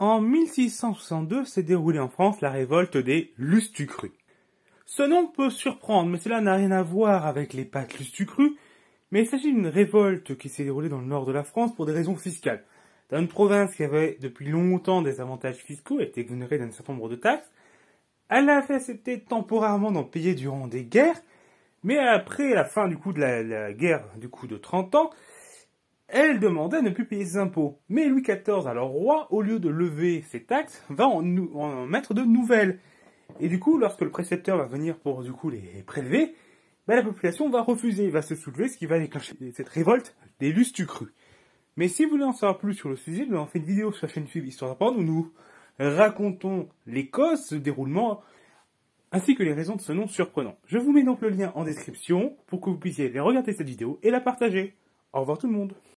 En 1662 s'est déroulée en France la révolte des Lustucrus. Ce nom peut surprendre, mais cela n'a rien à voir avec les pâtes Lustucrus, mais il s'agit d'une révolte qui s'est déroulée dans le nord de la France pour des raisons fiscales. Dans une province qui avait depuis longtemps des avantages fiscaux et était exonérée d'un certain nombre de taxes, elle fait accepté temporairement d'en payer durant des guerres, mais après la fin du coup de la, la guerre du coup de 30 ans, elle demandait ne plus payer ses impôts. Mais Louis XIV, alors roi, au lieu de lever ses taxes, va en, mettre de nouvelles. Et du coup, lorsque le précepteur va venir pour du coup les prélever, bah, la population va refuser, va se soulever, ce qui va déclencher cette révolte des crus. Mais si vous voulez en savoir plus sur le sujet, nous avons fait une vidéo sur la chaîne YouTube Histoire d'apprendre où nous racontons les causes, ce déroulement, ainsi que les raisons de ce nom surprenant. Je vous mets donc le lien en description pour que vous puissiez les regarder cette vidéo et la partager. Au revoir tout le monde